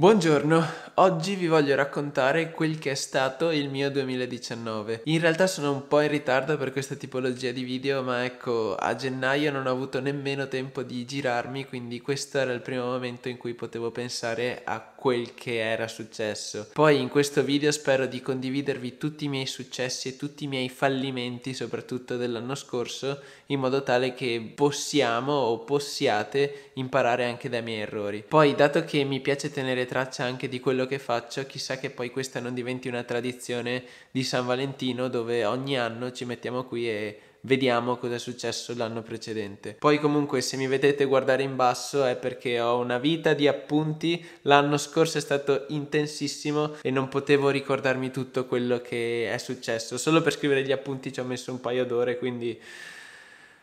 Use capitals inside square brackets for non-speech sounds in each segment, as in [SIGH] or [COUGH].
Buongiorno, oggi vi voglio raccontare quel che è stato il mio 2019. In realtà sono un po' in ritardo per questa tipologia di video, ma ecco, a gennaio non ho avuto nemmeno tempo di girarmi, quindi questo era il primo momento in cui potevo pensare a quel che era successo. Poi in questo video spero di condividervi tutti i miei successi e tutti i miei fallimenti, soprattutto dell'anno scorso, in modo tale che possiamo o possiate imparare anche dai miei errori. Poi, dato che mi piace tenere traccia anche di quello che faccio, chissà che poi questa non diventi una tradizione di San Valentino dove ogni anno ci mettiamo qui e vediamo cosa è successo l'anno precedente. Poi comunque se mi vedete guardare in basso è perché ho una vita di appunti, l'anno scorso è stato intensissimo e non potevo ricordarmi tutto quello che è successo, solo per scrivere gli appunti ci ho messo un paio d'ore, quindi...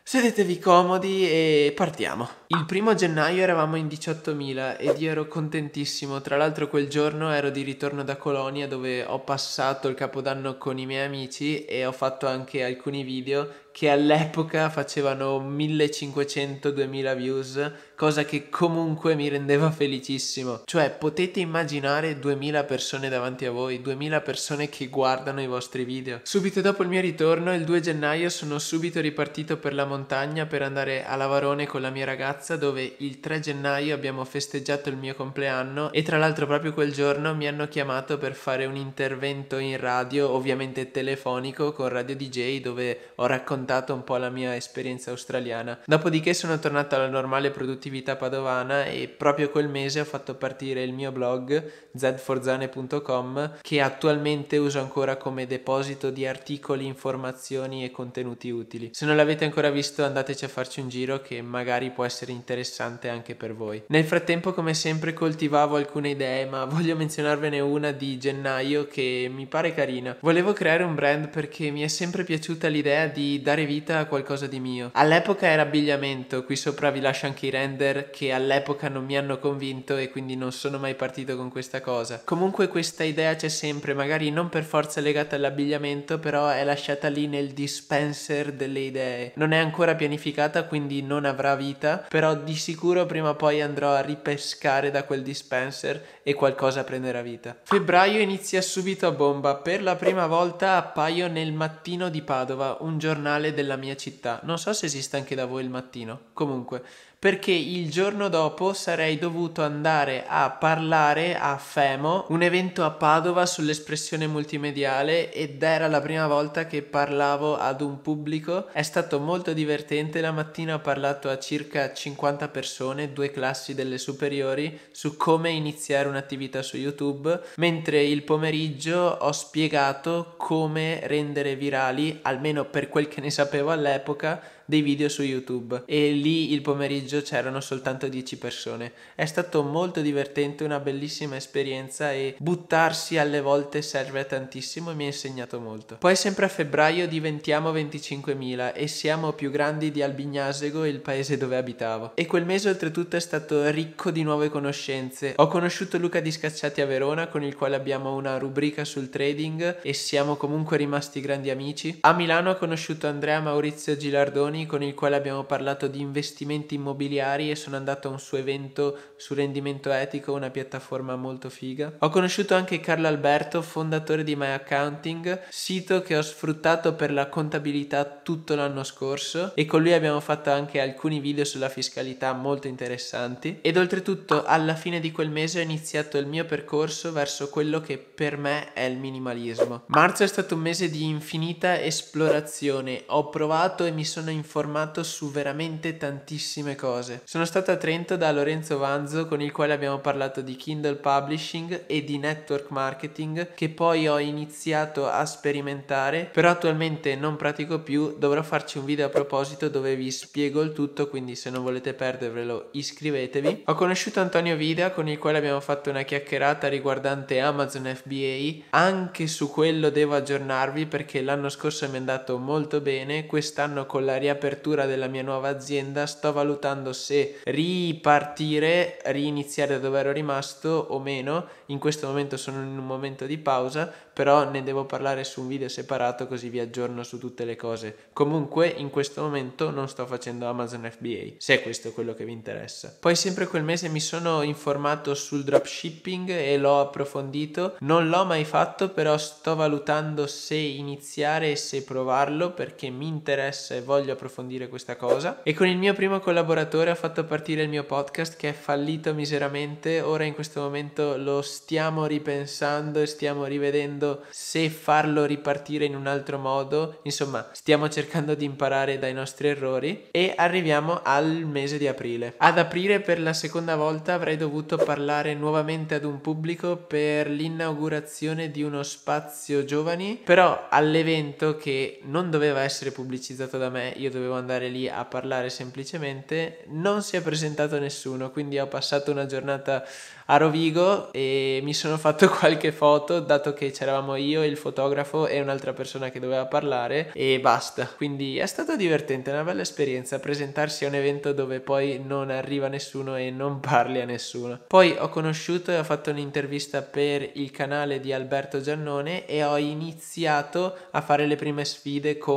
Sedetevi comodi e partiamo. Il primo gennaio eravamo in 18.000 ed io ero contentissimo. Tra l'altro quel giorno ero di ritorno da Colonia dove ho passato il capodanno con i miei amici e ho fatto anche alcuni video che all'epoca facevano 1500-2000 views, cosa che comunque mi rendeva felicissimo. Cioè, potete immaginare 2000 persone davanti a voi, 2000 persone che guardano i vostri video. Subito dopo il mio ritorno, il 2 gennaio, sono subito ripartito per la montagna per andare a Lavarone con la mia ragazza, dove il 3 gennaio abbiamo festeggiato il mio compleanno e tra l'altro proprio quel giorno mi hanno chiamato per fare un intervento in radio, ovviamente telefonico con Radio DJ, dove ho raccontato raccontato un po' la mia esperienza australiana. Dopodiché sono tornato alla normale produttività padovana e proprio quel mese ho fatto partire il mio blog zforzane.com che attualmente uso ancora come deposito di articoli, informazioni e contenuti utili. Se non l'avete ancora visto andateci a farci un giro che magari può essere interessante anche per voi. Nel frattempo come sempre coltivavo alcune idee ma voglio menzionarvene una di gennaio che mi pare carina. Volevo creare un brand perché mi è sempre piaciuta l'idea di dare dare vita a qualcosa di mio. All'epoca era abbigliamento, qui sopra vi lascio anche i render che all'epoca non mi hanno convinto e quindi non sono mai partito con questa cosa. Comunque questa idea c'è sempre, magari non per forza legata all'abbigliamento, però è lasciata lì nel dispenser delle idee. Non è ancora pianificata, quindi non avrà vita, però di sicuro prima o poi andrò a ripescare da quel dispenser e qualcosa prenderà vita. Febbraio inizia subito a bomba, per la prima volta appaio nel mattino di Padova, un giornale della mia città. Non so se esiste anche da voi il mattino. Comunque, perché il giorno dopo sarei dovuto andare a parlare a FEMO, un evento a Padova sull'espressione multimediale ed era la prima volta che parlavo ad un pubblico. È stato molto divertente, la mattina ho parlato a circa 50 persone, due classi delle superiori, su come iniziare un'attività su YouTube, mentre il pomeriggio ho spiegato come rendere virali, almeno per quel che ne sapevo all'epoca, dei video su YouTube e lì il pomeriggio c'erano soltanto 10 persone. È stato molto divertente, una bellissima esperienza e buttarsi alle volte serve tantissimo e mi ha insegnato molto. Poi sempre a febbraio diventiamo 25.000 e siamo più grandi di Albignasego, il paese dove abitavo. E quel mese oltretutto è stato ricco di nuove conoscenze. Ho conosciuto Luca di Scacciati a Verona con il quale abbiamo una rubrica sul trading e siamo comunque rimasti grandi amici. A Milano ho conosciuto Andrea Maurizio Gilardoni Tony con il quale abbiamo parlato di investimenti immobiliari e sono andato a un suo evento su rendimento etico, una piattaforma molto figa. Ho conosciuto anche Carlo Alberto, fondatore di My Accounting, sito che ho sfruttato per la contabilità tutto l'anno scorso e con lui abbiamo fatto anche alcuni video sulla fiscalità molto interessanti. Ed oltretutto alla fine di quel mese ho iniziato il mio percorso verso quello che per me è il minimalismo. Marzo è stato un mese di infinita esplorazione, ho provato e mi sono informato informato su veramente tantissime cose. Sono stato a Trento da Lorenzo Vanzo con il quale abbiamo parlato di Kindle Publishing e di network marketing che poi ho iniziato a sperimentare, però attualmente non pratico più, dovrò farci un video a proposito dove vi spiego il tutto, quindi se non volete perdervelo iscrivetevi. Ho conosciuto Antonio Vida con il quale abbiamo fatto una chiacchierata riguardante Amazon FBA, anche su quello devo aggiornarvi perché l'anno scorso mi è andato molto bene, quest'anno con la riapertura apertura della mia nuova azienda sto valutando se ripartire, riiniziare da dove ero rimasto o meno. In questo momento sono in un momento di pausa, però ne devo parlare su un video separato così vi aggiorno su tutte le cose. Comunque in questo momento non sto facendo Amazon FBA, se è questo quello che vi interessa. Poi sempre quel mese mi sono informato sul dropshipping e l'ho approfondito. Non l'ho mai fatto, però sto valutando se iniziare e se provarlo perché mi interessa e voglio approfondire approfondire questa cosa e con il mio primo collaboratore ho fatto partire il mio podcast che è fallito miseramente, ora in questo momento lo stiamo ripensando e stiamo rivedendo se farlo ripartire in un altro modo, insomma stiamo cercando di imparare dai nostri errori e arriviamo al mese di aprile. Ad aprile per la seconda volta avrei dovuto parlare nuovamente ad un pubblico per l'inaugurazione di uno spazio giovani, però all'evento che non doveva essere pubblicizzato da me, io dovevo andare lì a parlare semplicemente, non si è presentato nessuno, quindi ho passato una giornata a Rovigo e mi sono fatto [LAUGHS] qualche foto, dato che c'eravamo io, il fotografo e un'altra persona che doveva parlare e basta. Quindi è stato divertente, una bella esperienza presentarsi a un evento dove poi non arriva nessuno e non [LAUGHS] parli a nessuno. Poi ho conosciuto e ho fatto un'intervista per il canale di Alberto Giannone e ho iniziato a fare le prime sfide con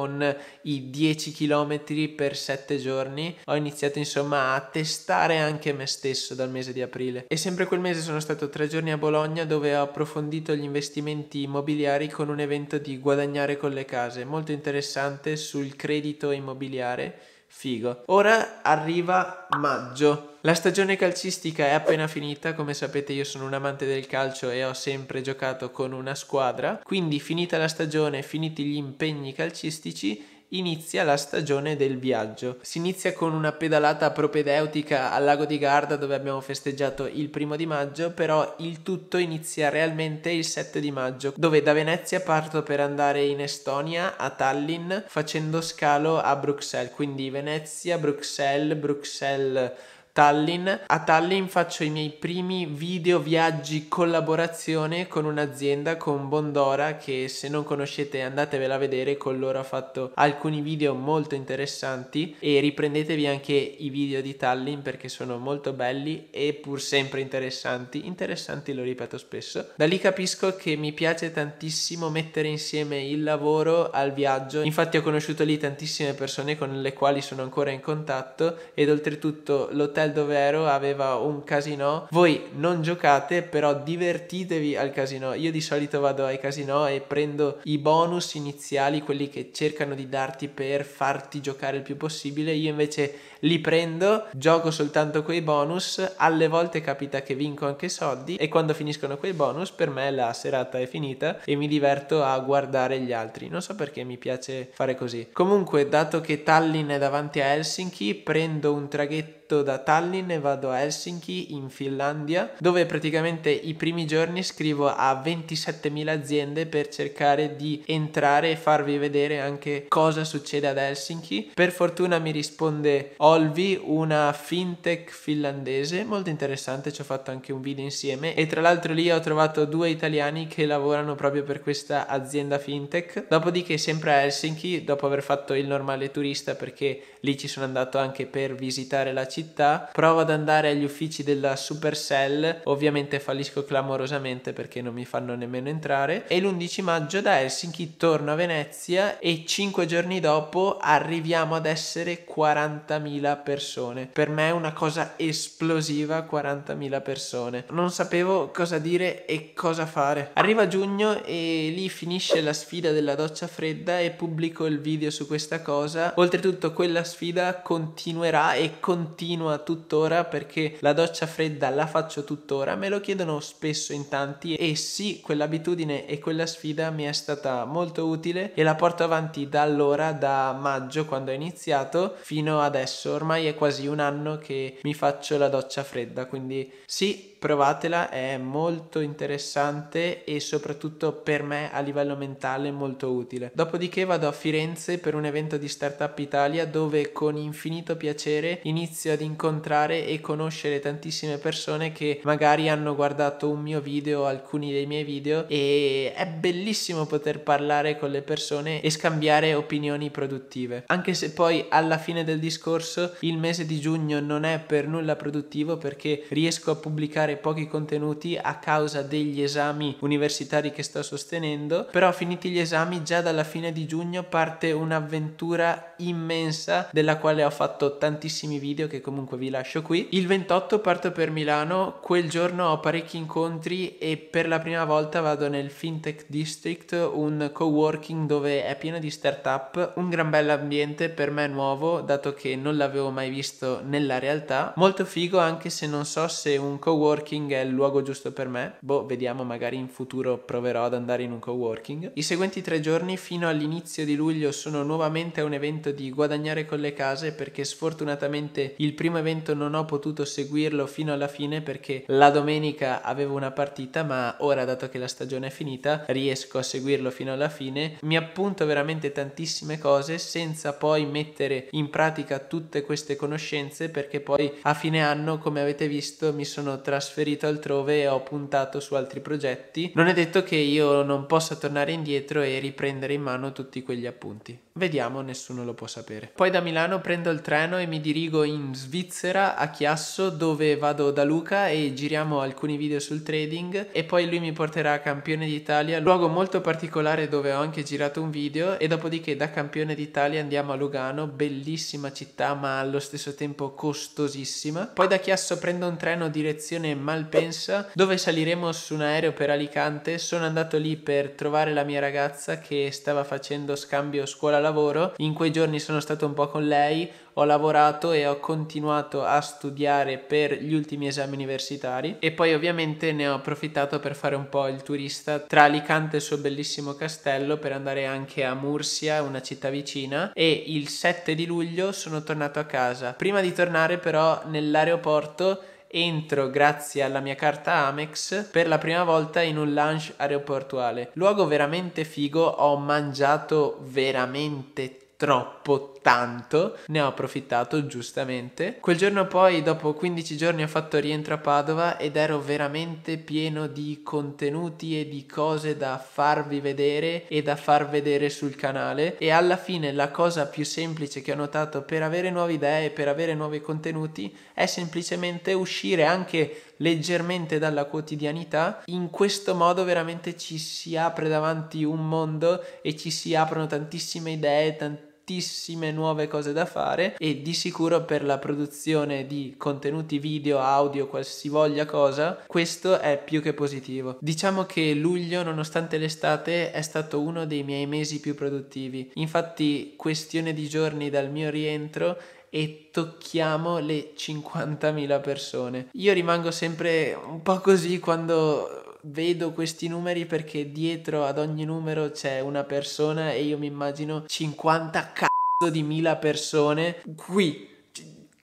i 10 km km per 7 giorni, ho iniziato insomma a testare anche me stesso dal mese di aprile. E sempre quel mese sono stato 3 giorni a Bologna dove ho approfondito gli investimenti immobiliari con un evento di guadagnare con le case, molto interessante sul credito immobiliare. Figo. Ora arriva maggio. La stagione calcistica è appena finita, come sapete io sono un amante del calcio e ho sempre giocato con una squadra, quindi finita la stagione, finiti gli impegni calcistici, inizia la stagione del viaggio. Si inizia con una pedalata propedeutica al lago di Garda dove abbiamo festeggiato il primo di maggio, però il tutto inizia realmente il 7 di maggio, dove da Venezia parto per andare in Estonia a Tallinn facendo scalo a Bruxelles, quindi Venezia, Bruxelles, Bruxelles Tallinn. A Tallinn faccio i miei primi video viaggi collaborazione con un'azienda, con Bondora, che se non conoscete andatevela a vedere, con loro ho fatto alcuni video molto interessanti e riprendetevi anche i video di Tallinn perché sono molto belli e pur sempre interessanti, interessanti lo ripeto spesso. Da lì capisco che mi piace tantissimo mettere insieme il lavoro al viaggio, infatti ho conosciuto lì tantissime persone con le quali sono ancora in contatto ed oltretutto l'hotel del Dovero aveva un casino. Voi non giocate, però divertitevi al casino. Io di solito vado ai casino e prendo i bonus iniziali, quelli che cercano di darti per farti giocare il più possibile. Io invece li prendo, gioco soltanto quei bonus, alle volte capita che vinco anche soldi e quando finiscono quei bonus per me la serata è finita e mi diverto a guardare gli altri. Non so perché mi piace fare così. Comunque, dato che Tallinn è davanti a Helsinki, prendo un traghetto da Tallinn e vado a Helsinki in Finlandia dove praticamente i primi giorni scrivo a 27.000 aziende per cercare di entrare e farvi vedere anche cosa succede ad Helsinki. Per fortuna mi risponde ho Olvi, una fintech finlandese molto interessante, ci ho fatto anche un video insieme e tra l'altro lì ho trovato due italiani che lavorano proprio per questa azienda fintech. Dopodiché sempre a Helsinki, dopo aver fatto il normale turista perché lì ci sono andato anche per visitare la città, provo ad andare agli uffici della Supercell, ovviamente fallisco clamorosamente perché non mi fanno nemmeno entrare e l'11 maggio da Helsinki torno a Venezia e 5 giorni dopo arriviamo ad essere 40.000 40.000 persone. Per me è una cosa esplosiva 40.000 persone. Non sapevo cosa dire e cosa fare. Arriva giugno e lì finisce la sfida della doccia fredda e pubblico il video su questa cosa. Oltretutto quella sfida continuerà e continua tuttora perché la doccia fredda la faccio tuttora. Me lo chiedono spesso in tanti e sì, quell'abitudine e quella sfida mi è stata molto utile e la porto avanti da allora, da maggio quando ho iniziato, fino adesso ormai è quasi un anno che mi faccio la doccia fredda, quindi sì, provatela, è molto interessante e soprattutto per me a livello mentale molto utile. Dopodiché vado a Firenze per un evento di Startup Italia dove con infinito piacere inizio ad incontrare e conoscere tantissime persone che magari hanno guardato un mio video, alcuni dei miei video e è bellissimo poter parlare con le persone e scambiare opinioni produttive. Anche se poi alla fine del discorso il mese di giugno non è per nulla produttivo perché riesco a pubblicare pubblicare pochi contenuti a causa degli esami universitari che sto sostenendo, però finiti gli esami già dalla fine di giugno parte un'avventura immensa della quale ho fatto tantissimi video che comunque vi lascio qui. Il 28 parto per Milano, quel giorno ho parecchi incontri e per la prima volta vado nel FinTech District, un co-working dove è pieno di startup, un gran bell'ambiente per me nuovo dato che non l'avevo mai visto nella realtà, molto figo anche se non so se un co-working coworking è il luogo giusto per me. Boh, vediamo, magari in futuro proverò ad andare in un coworking. I seguenti tre giorni fino all'inizio di luglio sono nuovamente a un evento di guadagnare con le case perché sfortunatamente il primo evento non ho potuto seguirlo fino alla fine perché la domenica avevo una partita, ma ora dato che la stagione è finita riesco a seguirlo fino alla fine. Mi appunto veramente tantissime cose senza poi mettere in pratica tutte queste conoscenze perché poi a fine anno, come avete visto, mi sono trasferito trasferito altrove e ho puntato su altri progetti, non è detto che io non possa tornare indietro e riprendere in mano tutti quegli appunti. Vediamo, nessuno lo può sapere. Poi da Milano prendo il treno e mi dirigo in Svizzera, a Chiasso, dove vado da Luca e giriamo alcuni video sul trading e poi lui mi porterà a Campione d'Italia, luogo molto particolare dove ho anche girato un video e dopodiché da Campione d'Italia andiamo a Lugano, bellissima città ma allo stesso tempo costosissima. Poi da Chiasso prendo un treno direzione Malpensa dove saliremo su un aereo per Alicante. Sono andato lì per trovare la mia ragazza che stava facendo scambio scuola-lavoro. In quei giorni sono stato un po' con lei, ho lavorato e ho continuato a studiare per gli ultimi esami universitari e poi ovviamente ne ho approfittato per fare un po' il turista tra Alicante e il suo bellissimo castello per andare anche a Mursia, una città vicina e il 7 di luglio sono tornato a casa. Prima di tornare però nell'aeroporto entro, grazie alla mia carta Amex, per la prima volta in un lunch aeroportuale. Luogo veramente figo, ho mangiato veramente troppo tanto, ne ho approfittato giustamente. Quel giorno poi, dopo 15 giorni, ho fatto rientro a Padova ed ero veramente pieno di contenuti e di cose da farvi vedere e da far vedere sul canale e alla fine la cosa più semplice che ho notato per avere nuove idee, per avere nuovi contenuti, è semplicemente uscire anche leggermente dalla quotidianità. In questo modo veramente ci si apre davanti un mondo e ci si aprono tantissime idee, tantissime tantissime nuove cose da fare e di sicuro per la produzione di contenuti video, audio, qualsivoglia cosa, questo è più che positivo. Diciamo che luglio, nonostante l'estate, è stato uno dei miei mesi più produttivi. Infatti, questione di giorni dal mio rientro e tocchiamo le 50.000 persone. Io rimango sempre un po' così quando vedo questi numeri perché dietro ad ogni numero c'è una persona e io mi immagino 50 cazzo di mila persone qui.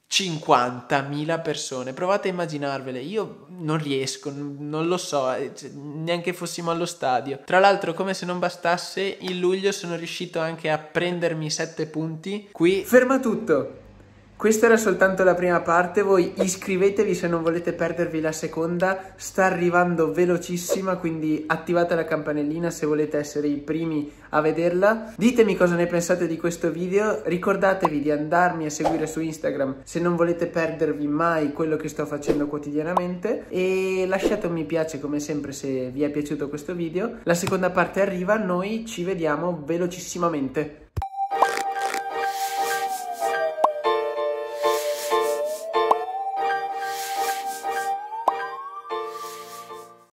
50.000 persone, provate a immaginarvele, io non riesco, non lo so, eh, neanche fossimo allo stadio. Tra l'altro, come se non bastasse, in luglio sono riuscito anche a prendermi 7 punti qui. Ferma tutto! Questa era soltanto la prima parte, voi iscrivetevi se non volete perdervi la seconda, sta arrivando velocissima, quindi attivate la campanellina se volete essere i primi a vederla. Ditemi cosa ne pensate di questo video, ricordatevi di andarmi a seguire su Instagram se non volete perdervi mai quello che sto facendo quotidianamente e lasciate un mi piace come sempre se vi è piaciuto questo video. La seconda parte arriva, noi ci vediamo velocissimamente.